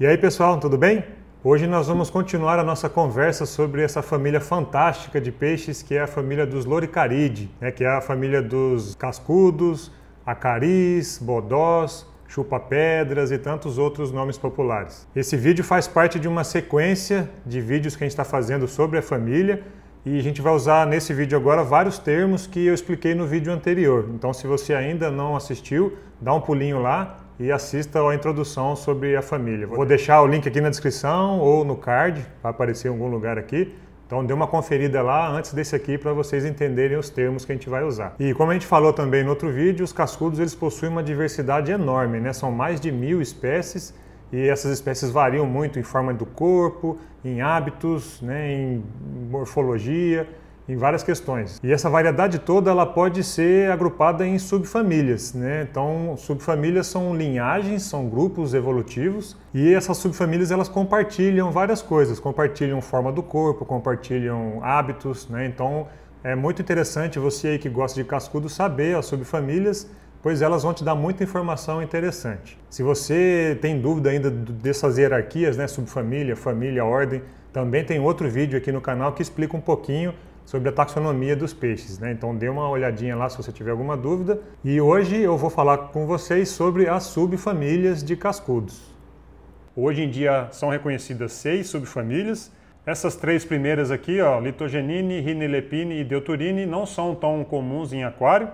E aí, pessoal, tudo bem? Hoje nós vamos continuar a nossa conversa sobre essa família fantástica de peixes que é a família dos loricaridae, né, que é a família dos cascudos, acaris, bodós, chupa-pedras e tantos outros nomes populares. Esse vídeo faz parte de uma sequência de vídeos que a gente está fazendo sobre a família e a gente vai usar nesse vídeo agora vários termos que eu expliquei no vídeo anterior. Então, se você ainda não assistiu, dá um pulinho lá e assista a introdução sobre a família. Vou deixar o link aqui na descrição ou no card, vai aparecer em algum lugar aqui. Então dê uma conferida lá antes desse aqui para vocês entenderem os termos que a gente vai usar. E como a gente falou também no outro vídeo, os cascudos eles possuem uma diversidade enorme, né? São mais de mil espécies e essas espécies variam muito em forma do corpo, em hábitos, né? em morfologia em várias questões. E essa variedade toda ela pode ser agrupada em subfamílias, né? Então, subfamílias são linhagens, são grupos evolutivos e essas subfamílias elas compartilham várias coisas, compartilham forma do corpo, compartilham hábitos, né? Então, é muito interessante você aí que gosta de cascudo saber as subfamílias pois elas vão te dar muita informação interessante. Se você tem dúvida ainda dessas hierarquias, né, subfamília, família, ordem, também tem outro vídeo aqui no canal que explica um pouquinho sobre a taxonomia dos peixes. Né? Então dê uma olhadinha lá se você tiver alguma dúvida. E hoje eu vou falar com vocês sobre as subfamílias de cascudos. Hoje em dia são reconhecidas seis subfamílias. Essas três primeiras aqui, ó, Litogenine, Rinilepine e Deuturine, não são tão comuns em aquário,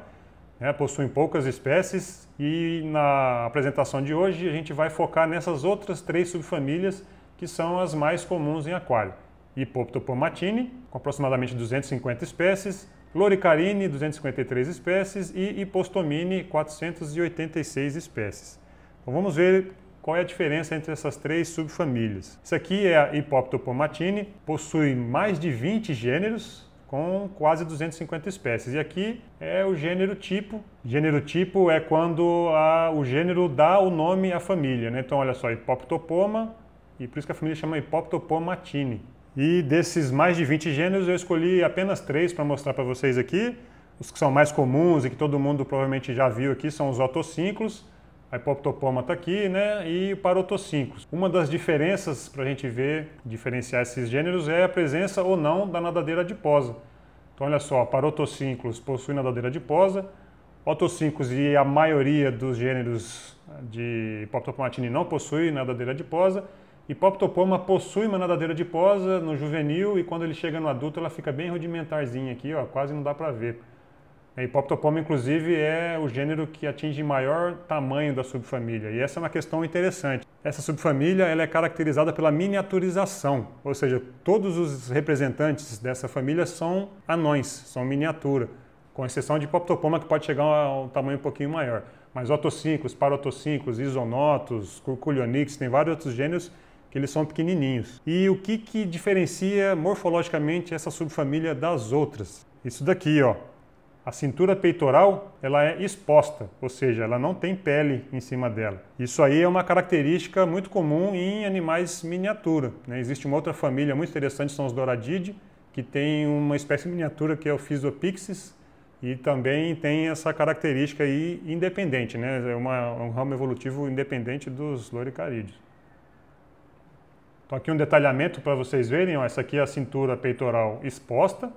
né? possuem poucas espécies e na apresentação de hoje a gente vai focar nessas outras três subfamílias que são as mais comuns em aquário. Hypoptopomatini, com aproximadamente 250 espécies, Loricarine, 253 espécies e Hipostomine, 486 espécies. Então vamos ver qual é a diferença entre essas três subfamílias. Isso aqui é a Hypoptopomatini, possui mais de 20 gêneros, com quase 250 espécies. E aqui é o gênero tipo. Gênero tipo é quando a, o gênero dá o nome à família. Né? Então, olha só, hipoptopoma, e por isso que a família chama Hipoptopomatini. E desses mais de 20 gêneros, eu escolhi apenas três para mostrar para vocês aqui. Os que são mais comuns e que todo mundo provavelmente já viu aqui são os otocínclos, a hipoptopoma está aqui, né? E o parotocínclos. Uma das diferenças para a gente ver, diferenciar esses gêneros, é a presença ou não da nadadeira adiposa. Então, olha só, parotocínclos possui nadadeira adiposa, otocínclos e a maioria dos gêneros de hipoptopomatina não possui nadadeira adiposa, Hipoptopoma possui uma nadadeira adiposa no juvenil e quando ele chega no adulto ela fica bem rudimentarzinha aqui, ó, quase não dá para ver. A Hipoptopoma, inclusive, é o gênero que atinge maior tamanho da subfamília. E essa é uma questão interessante. Essa subfamília ela é caracterizada pela miniaturização, ou seja, todos os representantes dessa família são anões, são miniatura, com exceção de Hipoptopoma, que pode chegar a um tamanho um pouquinho maior. Mas otociclos, parotociclos, isonotos, curculionix, tem vários outros gêneros que eles são pequenininhos. E o que, que diferencia morfologicamente essa subfamília das outras? Isso daqui, ó. A cintura peitoral, ela é exposta, ou seja, ela não tem pele em cima dela. Isso aí é uma característica muito comum em animais miniatura. Né? Existe uma outra família muito interessante, são os Doradidae, que tem uma espécie miniatura que é o Physopixis, e também tem essa característica aí independente, né? É, uma, um ramo evolutivo independente dos loricarídeos. Então aqui um detalhamento para vocês verem, ó, essa aqui é a cintura peitoral exposta,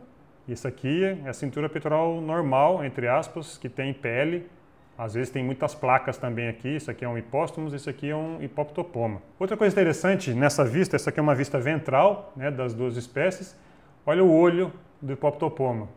e essa aqui é a cintura peitoral normal, entre aspas, que tem pele, às vezes tem muitas placas também aqui, isso aqui é um hipóstomos, isso aqui é um hipoptopoma. Outra coisa interessante nessa vista, essa aqui é uma vista ventral né, das duas espécies, olha o olho do hipoptopoma.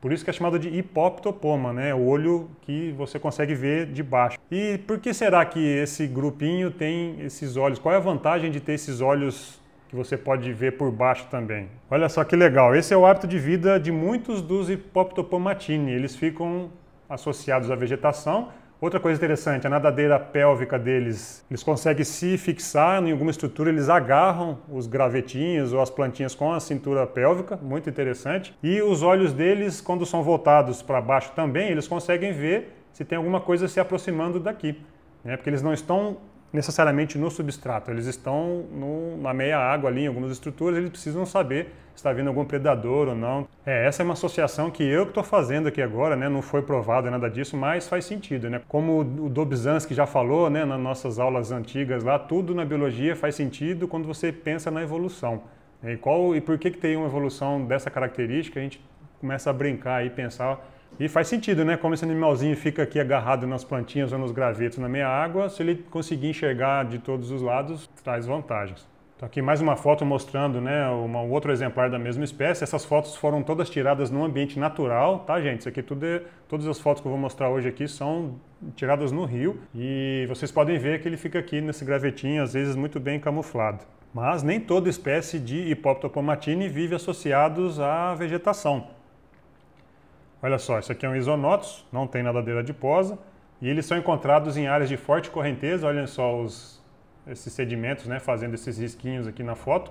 Por isso que é chamado de hipoptopoma, né? O olho que você consegue ver de baixo. E por que será que esse grupinho tem esses olhos? Qual é a vantagem de ter esses olhos que você pode ver por baixo também? Olha só que legal. Esse é o hábito de vida de muitos dos hipoptopomatini. Eles ficam associados à vegetação, Outra coisa interessante, a nadadeira pélvica deles, eles conseguem se fixar em alguma estrutura, eles agarram os gravetinhos ou as plantinhas com a cintura pélvica, muito interessante. E os olhos deles, quando são voltados para baixo também, eles conseguem ver se tem alguma coisa se aproximando daqui, né? porque eles não estão necessariamente no substrato, eles estão no, na meia água ali, em algumas estruturas, eles precisam saber se está vindo algum predador ou não. É, essa é uma associação que eu que estou fazendo aqui agora, né? não foi provado né, nada disso, mas faz sentido. Né? Como o Dobzhansky já falou né, nas nossas aulas antigas lá, tudo na biologia faz sentido quando você pensa na evolução. E, qual, e por que, que tem uma evolução dessa característica? A gente começa a brincar e pensar e faz sentido, né? Como esse animalzinho fica aqui agarrado nas plantinhas ou nos gravetos na meia água, se ele conseguir enxergar de todos os lados, traz vantagens. Então aqui mais uma foto mostrando, né, um outro exemplar da mesma espécie. Essas fotos foram todas tiradas num ambiente natural, tá, gente? Isso aqui tudo é, todas as fotos que eu vou mostrar hoje aqui são tiradas no rio e vocês podem ver que ele fica aqui nesse gravetinho, às vezes muito bem camuflado. Mas nem toda espécie de Hipoptopomatini vive associados à vegetação. Olha só, isso aqui é um isonotos, não tem nadadeira adiposa, e eles são encontrados em áreas de forte correnteza. Olhem só os, esses sedimentos né, fazendo esses risquinhos aqui na foto,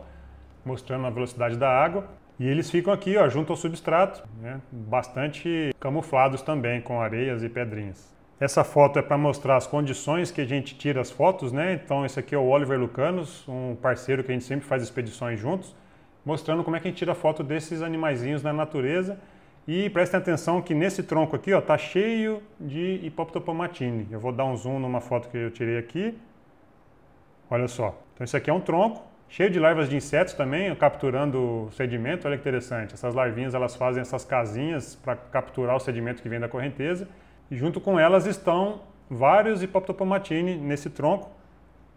mostrando a velocidade da água. E eles ficam aqui ó, junto ao substrato, né, bastante camuflados também com areias e pedrinhas. Essa foto é para mostrar as condições que a gente tira as fotos, né? Então esse aqui é o Oliver Lucanos, um parceiro que a gente sempre faz expedições juntos, mostrando como é que a gente tira foto desses animaizinhos na natureza e prestem atenção que nesse tronco aqui está cheio de hipoptopomatine. Eu vou dar um zoom numa foto que eu tirei aqui. Olha só. Então isso aqui é um tronco cheio de larvas de insetos também, capturando o sedimento. Olha que interessante. Essas larvinhas elas fazem essas casinhas para capturar o sedimento que vem da correnteza. E junto com elas estão vários hipoptopomatine nesse tronco.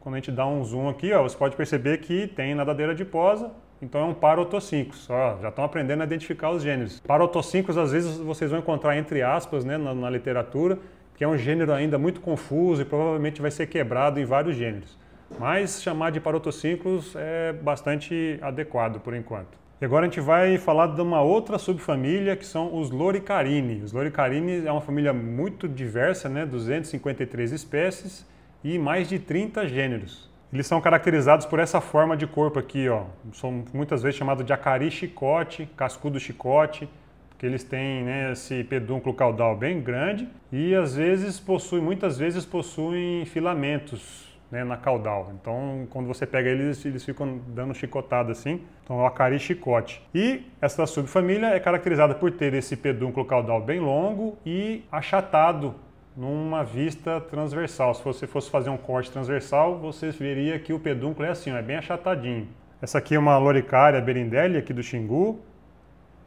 Quando a gente dá um zoom aqui, ó, você pode perceber que tem nadadeira adiposa, então é um parotocincus. já estão aprendendo a identificar os gêneros. Parotocincos, às vezes, vocês vão encontrar entre aspas né, na, na, literatura, que é um gênero ainda muito confuso e provavelmente vai ser quebrado em vários gêneros. Mas chamar de parotocincos é bastante adequado por enquanto. E agora a gente vai falar de uma outra subfamília que são os Loricarini. Os Loricarini é uma família muito diversa, né, 253 espécies e mais de 30 gêneros. Eles são caracterizados por essa forma de corpo aqui, ó. São muitas vezes chamados de acari chicote, cascudo chicote, porque eles têm né, esse pedúnculo caudal bem grande e às vezes possuem, muitas vezes possuem filamentos né, na caudal. Então, quando você pega eles, eles ficam dando chicotada assim. Então, é o acari chicote. E essa subfamília é caracterizada por ter esse pedúnculo caudal bem longo e achatado numa vista transversal. Se você fosse fazer um corte transversal, você veria que o pedúnculo é assim, é bem achatadinho. Essa aqui é uma loricária berindelli aqui do Xingu.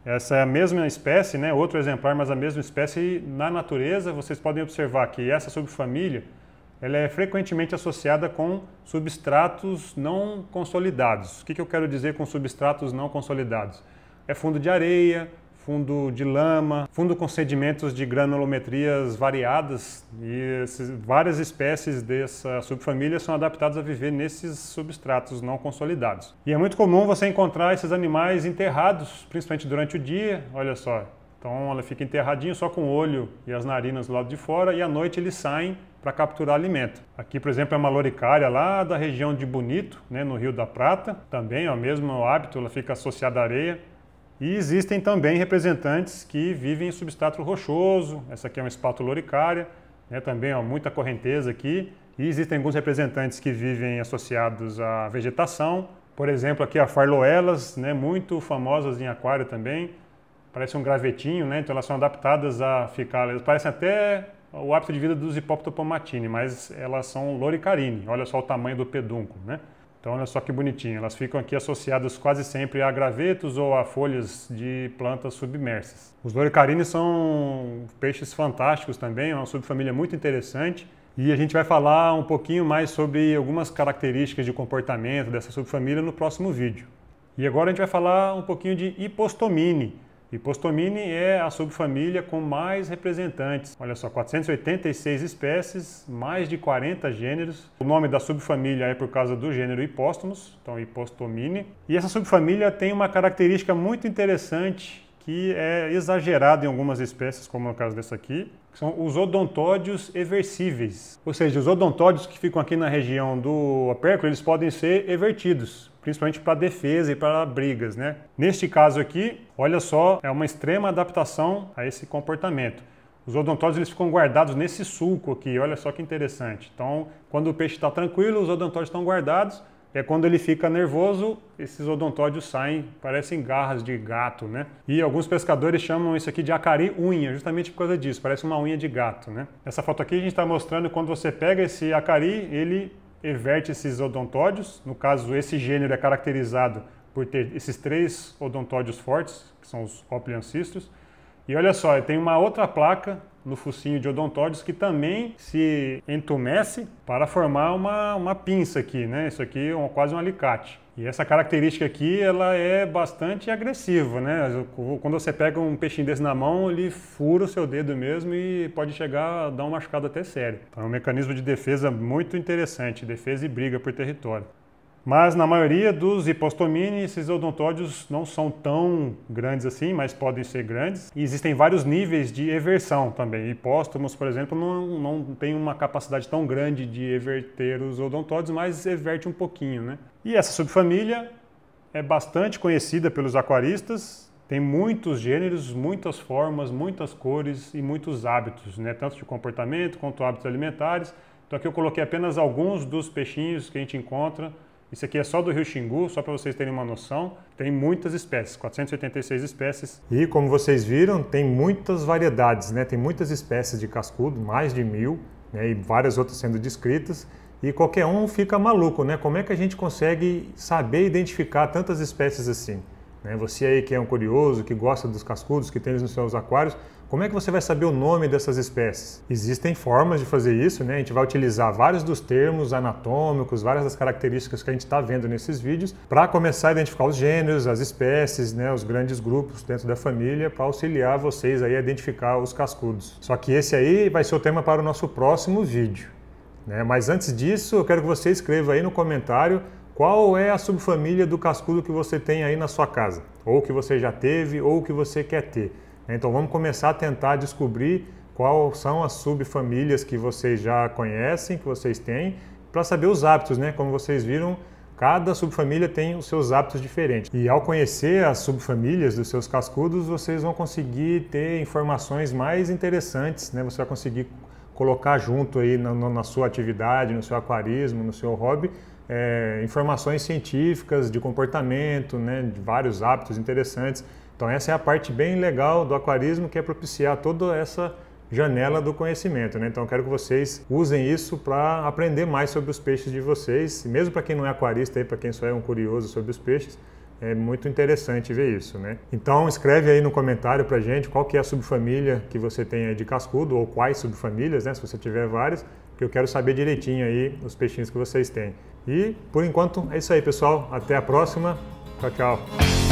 Essa é a mesma espécie, né? outro exemplar, mas a mesma espécie. na natureza, vocês podem observar que essa subfamília ela é frequentemente associada com substratos não consolidados. O que, que eu quero dizer com substratos não consolidados? É fundo de areia, fundo de lama, fundo com sedimentos de granulometrias variadas e esses, várias espécies dessa subfamília são adaptadas a viver nesses substratos não consolidados. E é muito comum você encontrar esses animais enterrados, principalmente durante o dia, olha só. Então ela fica enterradinha só com o olho e as narinas do lado de fora e à noite eles saem para capturar alimento. Aqui, por exemplo, é uma loricária lá da região de Bonito, né, no Rio da Prata, também, ó, é mesmo hábito, ela fica associada à areia e existem também representantes que vivem em substrato rochoso, essa aqui é uma espátula uricária, né, também há muita correnteza aqui. E existem alguns representantes que vivem associados à vegetação, por exemplo, aqui a farloelas, né, muito famosas em aquário também, parece um gravetinho, né, então elas são adaptadas a ficar, elas parecem até o hábito de vida dos Hipoptopomatini, mas elas são loricarini, olha só o tamanho do pedúnculo, né? Então, olha só que bonitinho, elas ficam aqui associadas quase sempre a gravetos ou a folhas de plantas submersas. Os loricarines são peixes fantásticos também, é uma subfamília muito interessante. E a gente vai falar um pouquinho mais sobre algumas características de comportamento dessa subfamília no próximo vídeo. E agora a gente vai falar um pouquinho de hipostomine, Hipostomini é a subfamília com mais representantes. Olha só, 486 espécies, mais de 40 gêneros. O nome da subfamília é por causa do gênero Hipóstomos, então Hipostomini. E essa subfamília tem uma característica muito interessante que é exagerada em algumas espécies, como é o caso dessa aqui, que são os odontódios eversíveis. Ou seja, os odontódios que ficam aqui na região do opérculo, eles podem ser evertidos principalmente para defesa e para brigas, né? Neste caso aqui, olha só, é uma extrema adaptação a esse comportamento. Os odontóides eles ficam guardados nesse sulco aqui, olha só que interessante. Então, quando o peixe está tranquilo, os odontóides estão guardados. É quando ele fica nervoso, esses odontóides saem, parecem garras de gato, né? E alguns pescadores chamam isso aqui de acari unha, justamente por causa disso, parece uma unha de gato, né? Essa foto aqui a gente está mostrando quando você pega esse acari, ele everte esses odontóides. No caso, esse gênero é caracterizado por ter esses três odontóides fortes, que são os opliancistos. E olha só, tem uma outra placa no focinho de odontóides que também se entumece para formar uma, uma pinça aqui, né? Isso aqui é um, quase um alicate. E essa característica aqui, ela é bastante agressiva, né? Quando você pega um peixinho desse na mão, ele fura o seu dedo mesmo e pode chegar a dar um machucado até sério. Então é um mecanismo de defesa muito interessante, defesa e briga por território. Mas na maioria dos hipostomines esses odontóides não são tão grandes assim, mas podem ser grandes. E existem vários níveis de eversão também. Hipóstomos, por exemplo, não, não tem uma capacidade tão grande de everter os odontóides, mas everte um pouquinho, né? E essa subfamília é bastante conhecida pelos aquaristas, tem muitos gêneros, muitas formas, muitas cores e muitos hábitos, né? Tanto de comportamento quanto hábitos alimentares. Então aqui eu coloquei apenas alguns dos peixinhos que a gente encontra isso aqui é só do rio Xingu, só para vocês terem uma noção. Tem muitas espécies, 486 espécies. E como vocês viram, tem muitas variedades, né? Tem muitas espécies de cascudo, mais de mil, né? e várias outras sendo descritas. E qualquer um fica maluco, né? Como é que a gente consegue saber identificar tantas espécies assim? Né? Você aí que é um curioso, que gosta dos cascudos, que tem eles nos seus aquários, como é que você vai saber o nome dessas espécies? Existem formas de fazer isso, né? A gente vai utilizar vários dos termos anatômicos, várias das características que a gente está vendo nesses vídeos, para começar a identificar os gêneros, as espécies, né? os grandes grupos dentro da família, para auxiliar vocês aí a identificar os cascudos. Só que esse aí vai ser o tema para o nosso próximo vídeo. Né? Mas antes disso, eu quero que você escreva aí no comentário qual é a subfamília do cascudo que você tem aí na sua casa? Ou que você já teve, ou que você quer ter. Então vamos começar a tentar descobrir quais são as subfamílias que vocês já conhecem, que vocês têm, para saber os hábitos, né? Como vocês viram, cada subfamília tem os seus hábitos diferentes. E ao conhecer as subfamílias dos seus cascudos, vocês vão conseguir ter informações mais interessantes, né? Você vai conseguir colocar junto aí na, na sua atividade, no seu aquarismo, no seu hobby, é, informações científicas de comportamento, né, de vários hábitos interessantes. Então essa é a parte bem legal do aquarismo que é propiciar toda essa janela do conhecimento, né? Então eu quero que vocês usem isso para aprender mais sobre os peixes de vocês, mesmo para quem não é aquarista e para quem só é um curioso sobre os peixes. É muito interessante ver isso, né? Então escreve aí no comentário pra gente qual que é a subfamília que você tem aí de cascudo ou quais subfamílias, né? Se você tiver várias, que eu quero saber direitinho aí os peixinhos que vocês têm. E por enquanto é isso aí, pessoal. Até a próxima. Tchau, tchau.